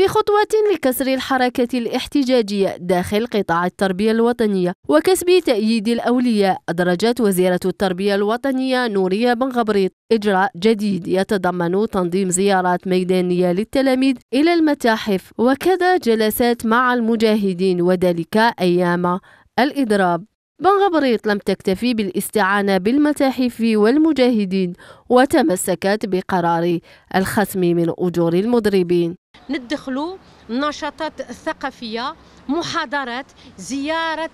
في خطوة لكسر الحركة الاحتجاجية داخل قطاع التربية الوطنية وكسب تأييد الأولياء أدرجت وزيرة التربية الوطنية نورية بن غبريط إجراء جديد يتضمن تنظيم زيارات ميدانية للتلاميذ إلى المتاحف وكذا جلسات مع المجاهدين وذلك أيام الإضراب بن غبريط لم تكتفي بالاستعانة بالمتاحف والمجاهدين وتمسكت بقرار الخصم من أجور المضربين ندخلوا نشاطات ثقافيه محاضرات زياره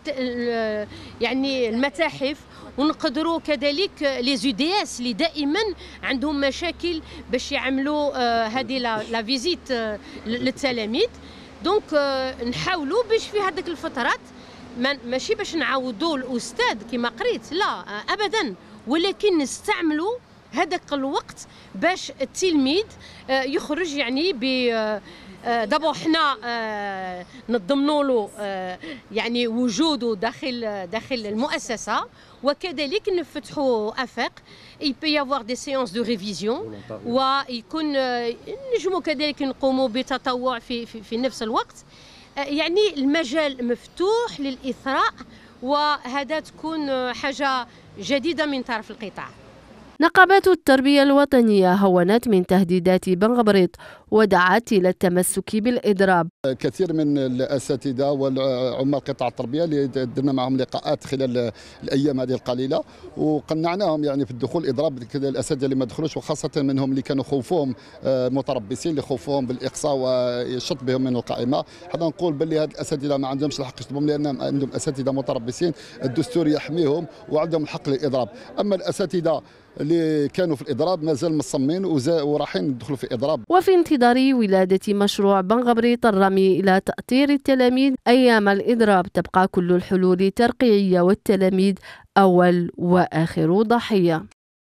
يعني المتاحف ونقدروا كذلك لي زي دي اس اللي دائما عندهم مشاكل باش يعملوا آه، هذه لا فيزيت آه، للتلاميذ دونك آه، نحاولوا باش في هذيك الفترات ماشي باش نعوضوا الاستاذ كما قريت لا ابدا ولكن نستعملوا هذاك الوقت باش التلميذ آه، يخرج يعني ب آه، آه، دابا حنا نضمنوا له يعني وجوده داخل داخل المؤسسه وكذلك نفتحوا افاق اي بي افوار دي سيونس دو ريفيزيون ويكون نجموا كذلك نقوموا بتطوع في, في في نفس الوقت يعني المجال مفتوح للاثراء وهذا تكون حاجه جديده من طرف القطاع نقابات التربية الوطنية هونت من تهديدات بنغبريط ودعت إلى التمسك بالإضراب كثير من الأساتذة وعمال قطاع التربية اللي درنا معهم لقاءات خلال الأيام هذه القليلة وقنعناهم يعني في الدخول إضراب الأساتذة اللي ما دخلوش وخاصة منهم اللي كانوا خوفهم متربصين اللي خوفهم بالإقصاء وشط بهم من القائمة حنا نقول باللي هاد الأساتذة ما عندهمش الحق يشطبهم لأن عندهم أساتذة متربصين الدستور يحميهم وعندهم الحق للإضراب أما الأساتذة اللي كانوا في الاضراب مازال مصممين ورايحين يدخلوا في اضراب وفي انتظار ولاده مشروع بن غبريط الرمي الى تاطير التلاميذ ايام الاضراب تبقى كل الحلول الترقيعيه والتلاميذ اول واخر ضحيه